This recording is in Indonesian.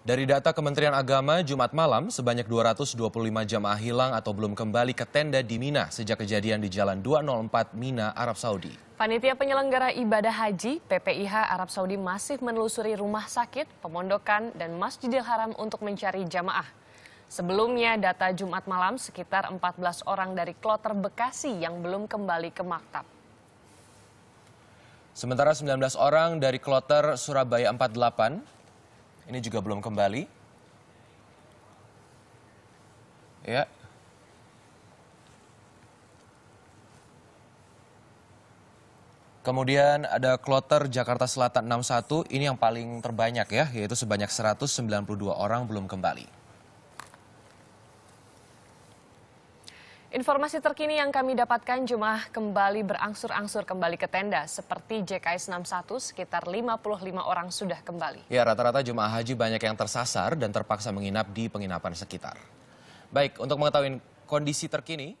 Dari data Kementerian Agama, Jumat malam sebanyak 225 jamaah hilang atau belum kembali ke tenda di Mina sejak kejadian di Jalan 204 Mina, Arab Saudi. Panitia penyelenggara ibadah haji PPIH Arab Saudi masih menelusuri rumah sakit, pemondokan, dan Masjidil Haram untuk mencari jamaah. Sebelumnya data Jumat malam sekitar 14 orang dari kloter Bekasi yang belum kembali ke maktab. Sementara 19 orang dari kloter Surabaya 48 ini juga belum kembali. Ya. Kemudian ada kloter Jakarta Selatan 61, ini yang paling terbanyak ya, yaitu sebanyak 192 orang belum kembali. Informasi terkini yang kami dapatkan jemaah kembali berangsur-angsur kembali ke tenda seperti JKS 61 sekitar 55 orang sudah kembali. Ya rata-rata jemaah haji banyak yang tersasar dan terpaksa menginap di penginapan sekitar. Baik, untuk mengetahui kondisi terkini